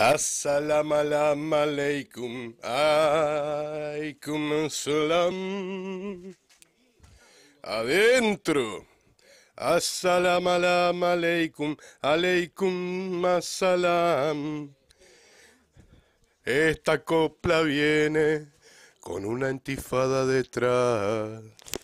Assalamu alaikum, alaikum salam. Adentro. Assalamu alaikum, alaikum assalam. Esta copla viene con una antifada detrás.